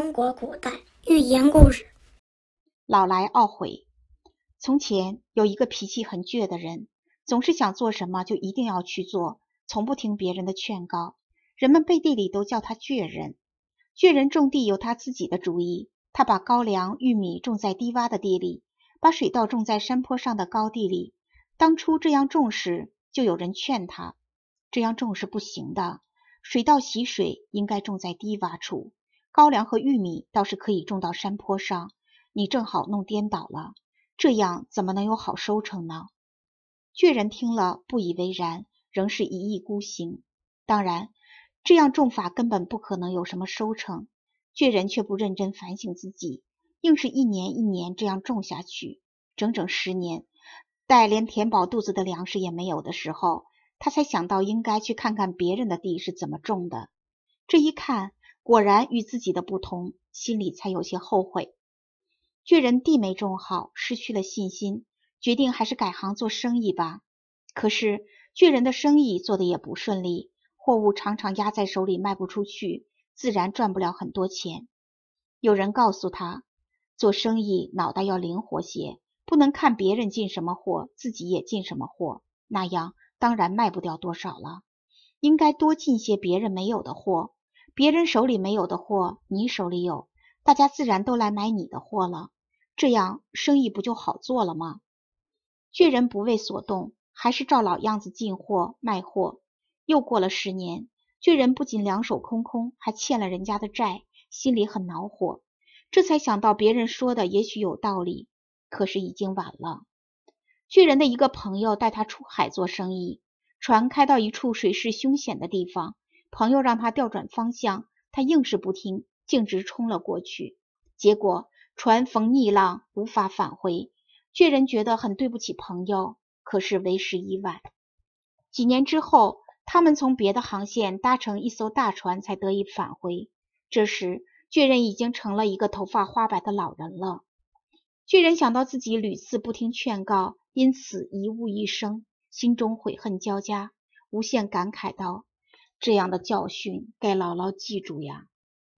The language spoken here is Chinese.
中国古代寓言故事。老来懊悔。从前有一个脾气很倔的人，总是想做什么就一定要去做，从不听别人的劝告。人们背地里都叫他倔人。倔人种地有他自己的主意。他把高粱、玉米种在低洼的地里，把水稻种在山坡上的高地里。当初这样种时，就有人劝他，这样种是不行的。水稻喜水，应该种在低洼处。高粱和玉米倒是可以种到山坡上，你正好弄颠倒了，这样怎么能有好收成呢？倔人听了不以为然，仍是一意孤行。当然，这样种法根本不可能有什么收成。倔人却不认真反省自己，硬是一年一年这样种下去，整整十年，待连填饱肚子的粮食也没有的时候，他才想到应该去看看别人的地是怎么种的。这一看。果然与自己的不同，心里才有些后悔。巨人地没种好，失去了信心，决定还是改行做生意吧。可是巨人的生意做的也不顺利，货物常常压在手里卖不出去，自然赚不了很多钱。有人告诉他，做生意脑袋要灵活些，不能看别人进什么货，自己也进什么货，那样当然卖不掉多少了。应该多进些别人没有的货。别人手里没有的货，你手里有，大家自然都来买你的货了，这样生意不就好做了吗？巨人不为所动，还是照老样子进货卖货。又过了十年，巨人不仅两手空空，还欠了人家的债，心里很恼火。这才想到别人说的也许有道理，可是已经晚了。巨人的一个朋友带他出海做生意，船开到一处水势凶险的地方。朋友让他调转方向，他硬是不听，径直冲了过去。结果船逢逆浪，无法返回。巨人觉得很对不起朋友，可是为时已晚。几年之后，他们从别的航线搭乘一艘大船才得以返回。这时，巨人已经成了一个头发花白的老人了。巨人想到自己屡次不听劝告，因此贻误一生，心中悔恨交加，无限感慨道。这样的教训该牢牢记住呀。